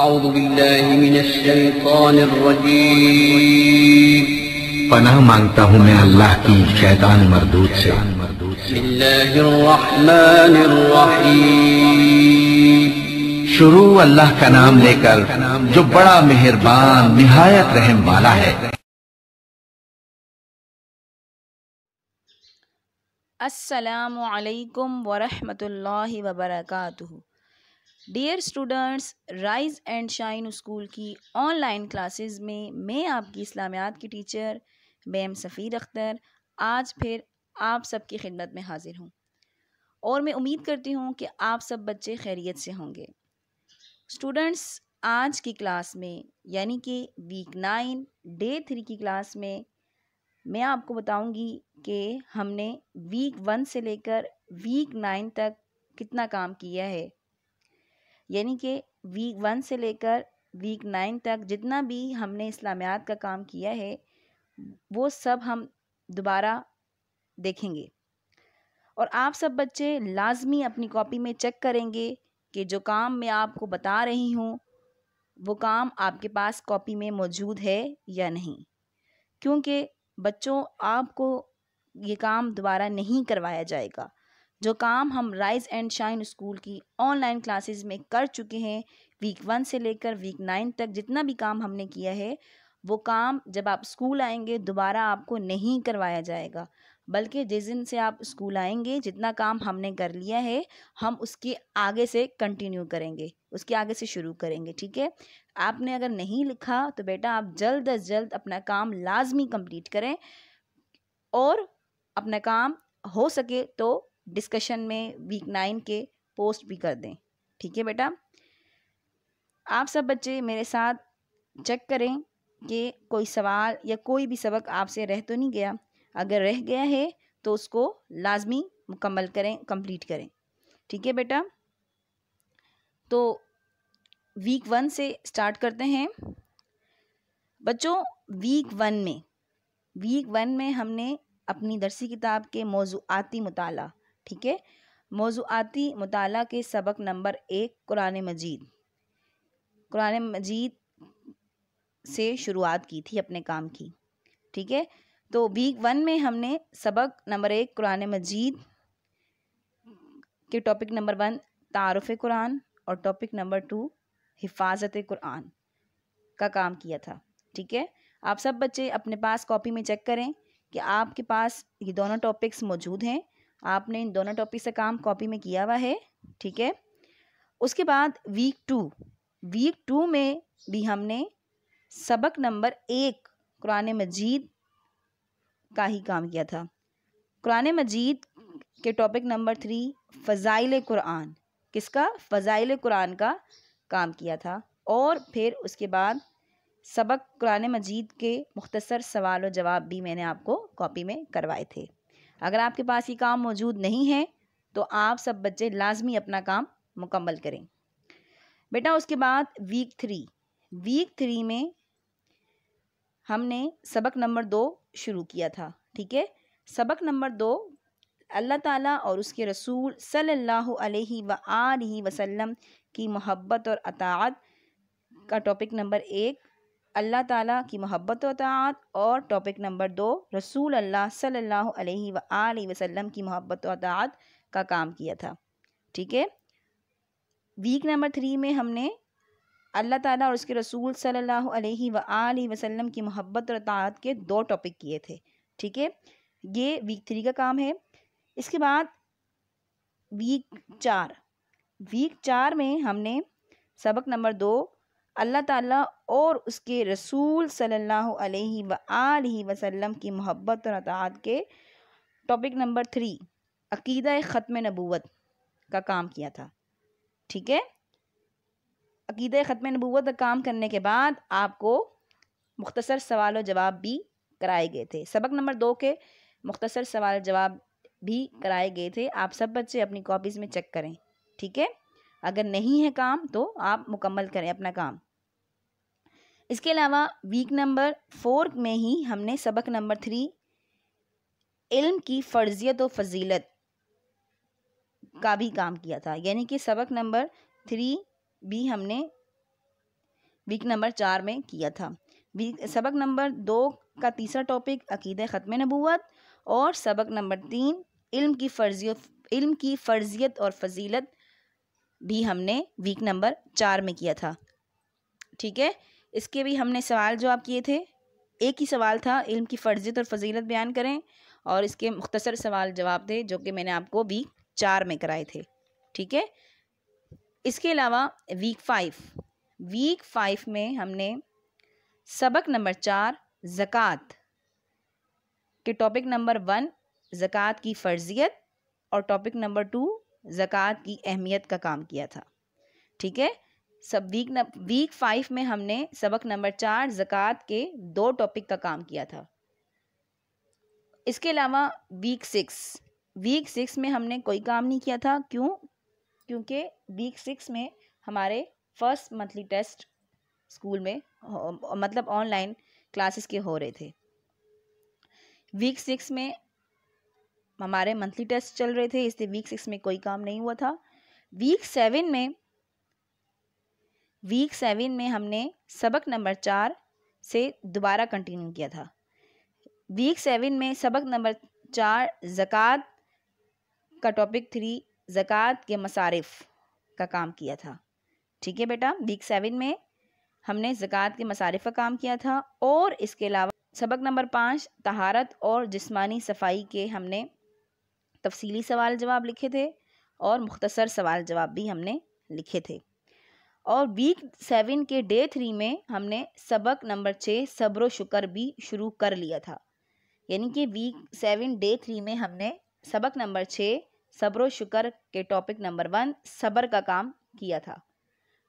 أعوذ بالله من الشيطان الرجيم पनाह मांगता हूँ मैं अल्लाह की शैतान मरदूत से शुरू अल्लाह का नाम लेकर जो बड़ा मेहरबान निहायत रहम वाला है अस्सलाम वालेकुम वरहमतुल्लाहि वबरकातुहू dear students Rise and Shine School की ऑनलाइन क्लासेस में मैं आपकी इस्लामियात की टीचर मैम सफ़ीर अख्तर आज फिर आप सबकी खिदमत में हाजिर हूँ और मैं उम्मीद करती हूँ कि आप सब बच्चे खैरियत से होंगे स्टूडेंट्स आज की क्लास में यानी कि वीक नाइन डे थ्री की क्लास में मैं आपको बताऊंगी कि हमने वीक वन से लेकर वीक नाइन तक कितना काम किया है यानी कि वीक वन से लेकर वीक नाइन तक जितना भी हमने इस्लामियात का काम किया है वो सब हम दोबारा देखेंगे और आप सब बच्चे लाजमी अपनी कॉपी में चेक करेंगे कि जो काम मैं आपको बता रही हूँ वो काम आपके पास कॉपी में मौजूद है या नहीं क्योंकि बच्चों आपको ये काम दोबारा नहीं करवाया जाएगा जो काम हम राइज एंड शाइन स्कूल की ऑनलाइन क्लासेस में कर चुके हैं वीक वन से लेकर वीक नाइन तक जितना भी काम हमने किया है वो काम जब आप स्कूल आएंगे दोबारा आपको नहीं करवाया जाएगा बल्कि जिस दिन से आप स्कूल आएंगे जितना काम हमने कर लिया है हम उसके आगे से कंटिन्यू करेंगे उसके आगे से शुरू करेंगे ठीक है आपने अगर नहीं लिखा तो बेटा आप जल्द अज जल्द अपना काम लाजमी कंप्लीट करें और अपना काम हो सके तो डिस्कशन में वीक नाइन के पोस्ट भी कर दें ठीक है बेटा आप सब बच्चे मेरे साथ चेक करें कि कोई सवाल या कोई भी सबक आपसे रह तो नहीं गया अगर रह गया है तो उसको लाजमी मुकम्मल करें कंप्लीट करें ठीक है बेटा तो वीक वन से स्टार्ट करते हैं बच्चों वीक वन में वीक वन में हमने अपनी दरसी किताब के मौजूदी मुताला ठीक है मौजूदी मताल के सबक नंबर एक कुरान मजीद कुरान मजीद से शुरुआत की थी अपने काम की ठीक है तो वीक वन में हमने सबक नंबर एक कुरान मजीद के टॉपिक नंबर वन तारफ़ कुरान और टॉपिक नंबर टू हिफाजत कुरान का काम किया था ठीक है आप सब बच्चे अपने पास कॉपी में चेक करें कि आपके पास ये दोनों टॉपिक्स मौजूद हैं आपने इन दोनों टॉपिक से काम कॉपी में किया हुआ है ठीक है उसके बाद वीक टू वीक टू में भी हमने सबक नंबर एक कुरान मजीद का ही काम किया था कुरान मजीद के टॉपिक नंबर थ्री फ़ज़ाइल कुरान किसका फ़ज़ाइल कुरान का काम किया था और फिर उसके बाद सबक कुरान मजीद के मुख्तसर सवाल और जवाब भी मैंने आपको कॉपी में करवाए थे अगर आपके पास ये काम मौजूद नहीं है तो आप सब बच्चे लाजमी अपना काम मुकम्मल करें बेटा उसके बाद वीक थ्री वीक थ्री में हमने सबक नंबर दो शुरू किया था ठीक है सबक नंबर दो अल्लाह ताला और उसके रसूल सल्लल्लाहु अलैहि व आलि वसल्लम की मोहब्बत और अतात का टॉपिक नंबर एक अल्लाह ताला की मोहब्बत वात और टॉपिक नंबर दो रसूल अल्लाह सल्लल्लाहु अलैहि व वसल्लम की मोहब्बत वात का काम किया था ठीक है वीक नंबर थ्री में हमने अल्लाह ताला और उसके रसूल सल्लल्लाहु अलैहि व वसल्लम की मोहब्बत और के दो टॉपिक किए थे ठीक है ये वीक थ्री का काम है इसके बाद वीक चार वीक चार में हमने सबक नंबर दो अल्लाह ताला और उसके रसूल सल्लल्लाहु अलैहि अलैहि वसल्लम की मोहब्बत और अतात के टॉपिक नंबर थ्री अकीदा ख़त्म नबूत का काम किया था ठीक है अकीद ख़त्म नबूत का काम करने के बाद आपको मुख्तसर सवाल और जवाब भी कराए गए थे सबक नंबर दो के मुख्तसर सवाल जवाब भी कराए गए थे आप सब बच्चे अपनी कॉपीज़ में चेक करें ठीक है अगर नहीं है काम तो आप मुकम्मल करें अपना काम इसके अलावा वीक नंबर फोर में ही हमने सबक नंबर थ्री इल्म की फ़र्जियत और फजीलत का भी काम किया था यानी कि सबक नंबर थ्री भी हमने वीक नंबर चार में किया था वीक सबक नंबर दो का तीसरा टॉपिक अकीद ख़त्म नबूत और सबक नंबर तीन इल्म की फ़र्जियत इल्म की फ़र्जियत और फजीलत भी हमने वीक नंबर चार में किया था ठीक है इसके भी हमने सवाल जवाब किए थे एक ही सवाल था इल्म की फ़र्जियत और फजीलत बयान करें और इसके मुख्तसर सवाल जवाब दें जो कि मैंने आपको वीक चार में कराए थे ठीक है इसके अलावा वीक फाइव वीक फाइव में हमने सबक नंबर चार ज़क़़त के टॉपिक नंबर वन ज़क़़त की फ़र्जियत और टॉपिक नंबर टू ज़क़़त की अहमियत का काम किया था ठीक है सब वीक न वीक फाइव में हमने सबक नंबर चार ज़क़़त के दो टॉपिक का काम किया था इसके अलावा वीक सिक्स वीक सिक्स में हमने कोई काम नहीं किया था क्यों क्योंकि वीक सिक्स में हमारे फर्स्ट मंथली टेस्ट स्कूल में मतलब ऑनलाइन क्लासेस के हो रहे थे वीक सिक्स में हमारे मंथली टेस्ट चल रहे थे इसलिए वीक सिक्स में कोई काम नहीं हुआ था वीक सेवन में वीक सेवन में हमने सबक नंबर चार से दोबारा कंटिन्यू किया था वीक सेवन में सबक नंबर चार ज़क़़त का टॉपिक थ्री ज़क़़त के मसारिफ का काम किया था ठीक है बेटा वीक सेवन में हमने ज़क़़त के मसारिफ का काम किया था और इसके अलावा सबक नंबर पाँच तहारत और जिस्मानी सफाई के हमने तफसीली सवाल जवाब लिखे थे और मुख्तसर सवाल जवाब भी हमने लिखे थे और वीक सेवन के डे थ्री में हमने सबक नंबर छः सब्र शुक्र भी शुरू कर लिया था यानी कि वीक सेवन डे थ्री में हमने सबक नंबर छः सब्र शुक्र के टॉपिक नंबर वन सब्र का काम किया था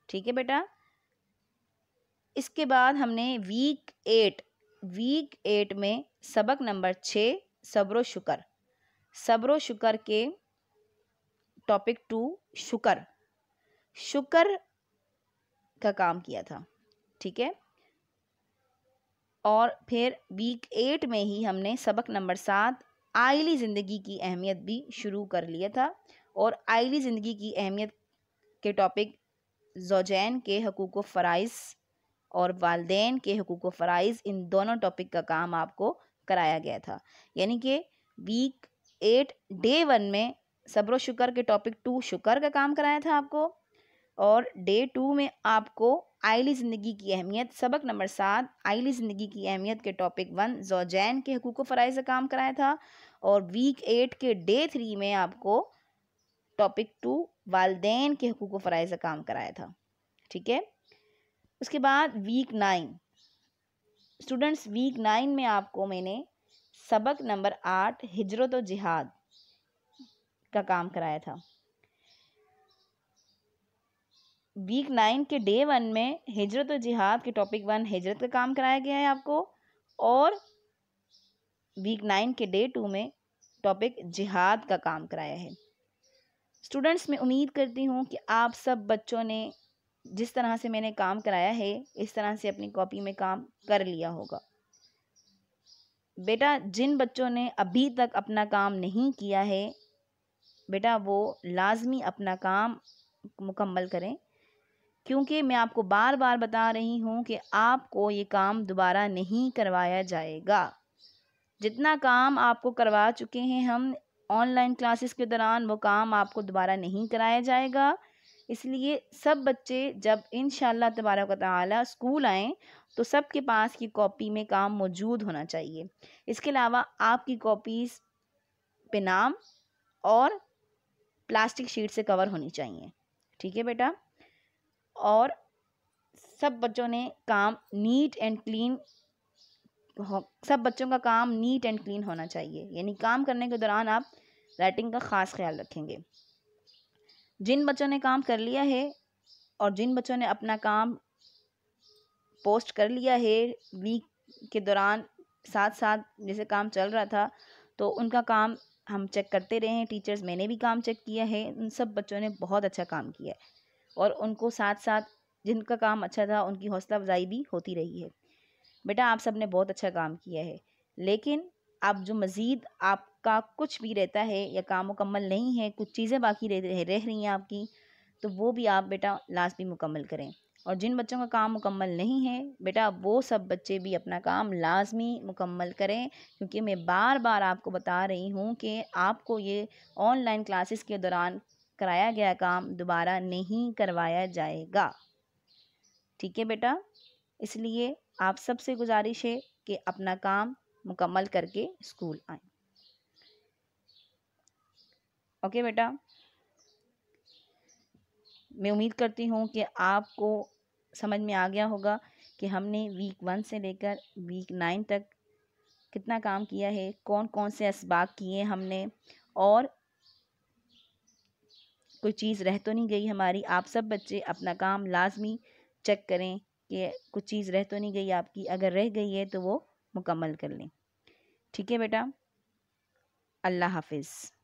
ठीक है बेटा इसके बाद हमने वीक एट वीक एट में सबक नंबर छः सब्र शुक्र सब्र शुकर के टॉपिक टू शुकर शुकर का काम किया था ठीक है और फिर वीक एट में ही हमने सबक नंबर सात आयली ज़िंदगी की अहमियत भी शुरू कर लिया था और आयली ज़िंदगी की अहमियत के टॉपिक जोजैन के हकूक़ फ़राइज़ और वालदे के हकूक़ फ़राइज़ इन दोनों टॉपिक का काम आपको कराया गया था यानी कि वीक एट डे वन में सब्र शुक्र के टॉपिक टू शुक्र का काम कराया था आपको और डे टू में आपको आयली ज़िंदगी की अहमियत सबक नंबर सात आयली ज़िंदगी की अहमियत के टॉपिक वन जोजैन के हकूक फ़राइज़ का काम कराया था और वीक एट के डे थ्री में आपको टॉपिक टू वालदेन के हकूक फ़राइज़ का काम कराया था ठीक है उसके बाद week nine students week nine में आपको मैंने सबक नंबर आठ हिजरत तो जिहाद का काम कराया था वीक नाइन के डे वन में हिजरत तो जिहाद के टॉपिक वन हिजरत का काम कराया गया है आपको और वीक नाइन के डे टू में टॉपिक जिहाद का काम कराया है स्टूडेंट्स मैं उम्मीद करती हूँ कि आप सब बच्चों ने जिस तरह से मैंने काम कराया है इस तरह से अपनी कॉपी में काम कर लिया होगा बेटा जिन बच्चों ने अभी तक अपना काम नहीं किया है बेटा वो लाजमी अपना काम मुकम्मल करें क्योंकि मैं आपको बार बार बता रही हूँ कि आपको ये काम दोबारा नहीं करवाया जाएगा जितना काम आपको करवा चुके हैं हम ऑनलाइन क्लासेस के दौरान वो काम आपको दोबारा नहीं कराया जाएगा इसलिए सब बच्चे जब इन तबारक ताली स्कूल आएँ तो सब के पास की कॉपी में काम मौजूद होना चाहिए इसके अलावा आपकी कॉपीज़ पे नाम और प्लास्टिक शीट से कवर होनी चाहिए ठीक है बेटा और सब बच्चों ने काम नीट एंड क्लीन सब बच्चों का काम नीट एंड क्लीन होना चाहिए यानी काम करने के दौरान आप राइटिंग का ख़ास ख्याल रखेंगे जिन बच्चों ने काम कर लिया है और जिन बच्चों ने अपना काम पोस्ट कर लिया है वीक के दौरान साथ साथ जैसे काम चल रहा था तो उनका काम हम चेक करते रहे हैं टीचर्स मैंने भी काम चेक किया है उन सब बच्चों ने बहुत अच्छा काम किया है और उनको साथ साथ जिनका काम अच्छा था उनकी हौसला अफजाई भी होती रही है बेटा आप सब ने बहुत अच्छा काम किया है लेकिन आप जो मज़ीद आप का कुछ भी रहता है या काम मुकम्मल नहीं है कुछ चीज़ें बाकी रह रह रही हैं आपकी तो वो भी आप बेटा लाजमी मुकम्मल करें और जिन बच्चों का काम मुकम्मल नहीं है बेटा वो सब बच्चे भी अपना काम लाजमी मुकम्मल करें क्योंकि मैं बार बार आपको बता रही हूँ कि आपको ये ऑनलाइन क्लासेस के दौरान कराया गया काम दोबारा नहीं करवाया जाएगा ठीक है बेटा इसलिए आप सबसे गुजारिश है कि अपना काम मुकम्मल करके स्कूल आएँ ओके बेटा मैं उम्मीद करती हूँ कि आपको समझ में आ गया होगा कि हमने वीक वन से लेकर वीक नाइन तक कितना काम किया है कौन कौन से इसबाक किए हमने और कोई चीज़ रह तो नहीं गई हमारी आप सब बच्चे अपना काम लाजमी चेक करें कि कुछ चीज़ रह तो नहीं गई आपकी अगर रह गई है तो वो मुकम्मल कर लें ठीक है बेटा अल्लाह हाफिज़